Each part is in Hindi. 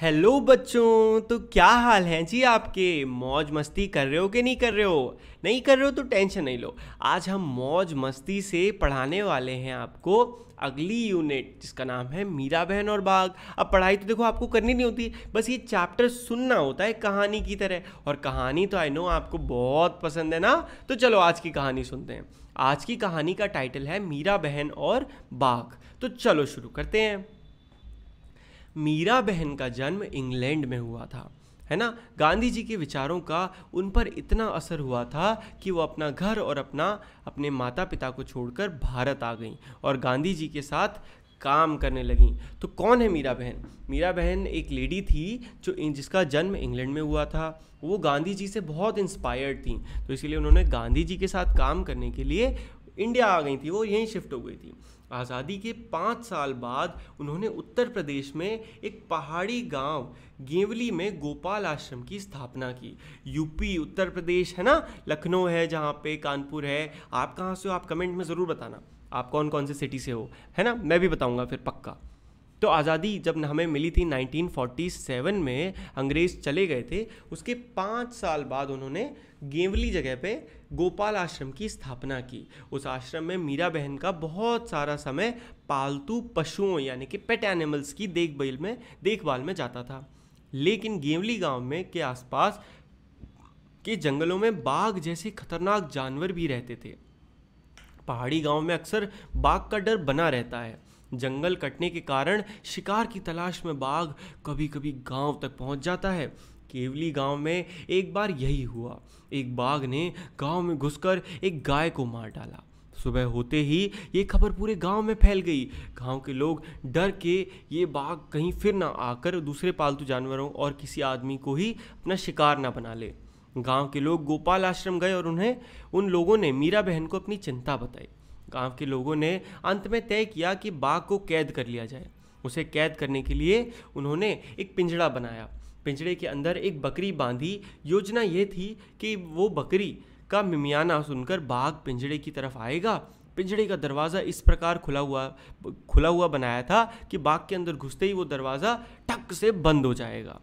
हेलो बच्चों तो क्या हाल है जी आपके मौज मस्ती कर रहे हो कि नहीं कर रहे हो नहीं कर रहे हो तो टेंशन नहीं लो आज हम मौज मस्ती से पढ़ाने वाले हैं आपको अगली यूनिट जिसका नाम है मीरा बहन और बाघ अब पढ़ाई तो देखो आपको करनी नहीं होती बस ये चैप्टर सुनना होता है कहानी की तरह और कहानी तो आई नो आपको बहुत पसंद है ना तो चलो आज की कहानी सुनते हैं आज की कहानी का टाइटल है मीरा बहन और बाघ तो चलो शुरू करते हैं मीरा बहन का जन्म इंग्लैंड में हुआ था है ना गांधी जी के विचारों का उन पर इतना असर हुआ था कि वो अपना घर और अपना अपने माता पिता को छोड़कर भारत आ गई और गांधी जी के साथ काम करने लगी तो कौन है मीरा बहन मीरा बहन एक लेडी थी जो जिसका जन्म इंग्लैंड में हुआ था वो गांधी जी से बहुत इंस्पायर्ड थी तो इसीलिए उन्होंने गांधी जी के साथ काम करने के लिए इंडिया आ गई थी वो यहीं शिफ्ट हो गई थी आज़ादी के पाँच साल बाद उन्होंने उत्तर प्रदेश में एक पहाड़ी गांव गेवली में गोपाल आश्रम की स्थापना की यूपी उत्तर प्रदेश है ना लखनऊ है जहाँ पे कानपुर है आप कहाँ से हो आप कमेंट में ज़रूर बताना आप कौन कौन से सिटी से हो है ना मैं भी बताऊँगा फिर पक्का तो आज़ादी जब हमें मिली थी 1947 में अंग्रेज़ चले गए थे उसके पाँच साल बाद उन्होंने गेवली जगह पे गोपाल आश्रम की स्थापना की उस आश्रम में मीरा बहन का बहुत सारा समय पालतू पशुओं यानी कि पेट एनिमल्स की देखभाल में देखभाल में जाता था लेकिन गेवली गांव में के आसपास के जंगलों में बाघ जैसे खतरनाक जानवर भी रहते थे पहाड़ी गांव में अक्सर बाघ का डर बना रहता है जंगल कटने के कारण शिकार की तलाश में बाघ कभी कभी गांव तक पहुंच जाता है केवली गांव में एक बार यही हुआ एक बाघ ने गांव में घुसकर एक गाय को मार डाला सुबह होते ही ये खबर पूरे गांव में फैल गई गांव के लोग डर के ये बाघ कहीं फिर ना आकर दूसरे पालतू जानवरों और किसी आदमी को ही अपना शिकार ना बना ले गांव के लोग गोपाल आश्रम गए और उन्हें उन लोगों ने मीरा बहन को अपनी चिंता बताई गांव के लोगों ने अंत में तय किया कि बाघ को कैद कर लिया जाए उसे कैद करने के लिए उन्होंने एक पिंजड़ा बनाया पिंजड़े के अंदर एक बकरी बांधी योजना ये थी कि वो बकरी का मिमियाना सुनकर बाघ पिंजड़े की तरफ आएगा पिंजड़े का दरवाज़ा इस प्रकार खुला हुआ खुला हुआ बनाया था कि बाघ के अंदर घुसते ही वो दरवाज़ा टक से बंद हो जाएगा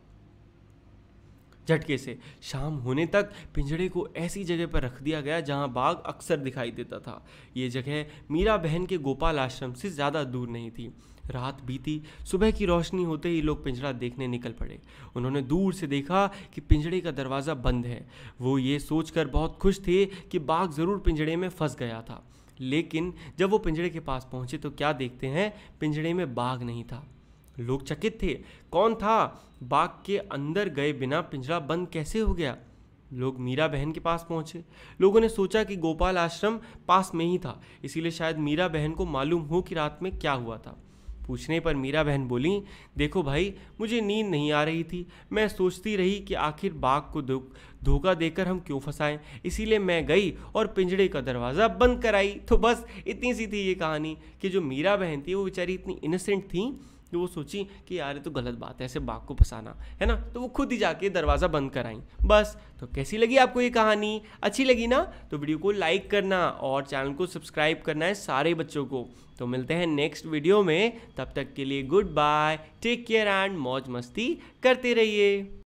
झटके से शाम होने तक पिंजड़े को ऐसी जगह पर रख दिया गया जहां बाघ अक्सर दिखाई देता था ये जगह मीरा बहन के गोपाल आश्रम से ज़्यादा दूर नहीं थी रात बीती सुबह की रोशनी होते ही लोग पिंजड़ा देखने निकल पड़े उन्होंने दूर से देखा कि पिंजड़े का दरवाज़ा बंद है वो ये सोचकर बहुत खुश थे कि बाघ ज़रूर पिंजड़े में फंस गया था लेकिन जब वो पिंजड़े के पास पहुंचे तो क्या देखते हैं पिंजड़े में बाघ नहीं था लोग चकित थे कौन था बाग के अंदर गए बिना पिंजरा बंद कैसे हो गया लोग मीरा बहन के पास पहुंचे लोगों ने सोचा कि गोपाल आश्रम पास में ही था इसीलिए शायद मीरा बहन को मालूम हो कि रात में क्या हुआ था पूछने पर मीरा बहन बोली देखो भाई मुझे नींद नहीं आ रही थी मैं सोचती रही कि आखिर बाघ को धोखा देकर हम क्यों फंसाएं इसीलिए मैं गई और पिंजड़े का दरवाज़ा बंद कराई तो बस इतनी सी थी ये कहानी कि जो मीरा बहन थी वो बेचारी इतनी इनोसेंट थी जो तो वो सोची कि यार ये तो गलत बात है ऐसे बाघ को फंसाना है ना तो वो खुद ही जाके दरवाज़ा बंद कराई बस तो कैसी लगी आपको ये कहानी अच्छी लगी ना तो वीडियो को लाइक करना और चैनल को सब्सक्राइब करना है सारे बच्चों को तो मिलते हैं नेक्स्ट वीडियो में तब तक के लिए good bye take care and मौज मस्ती करते रहिए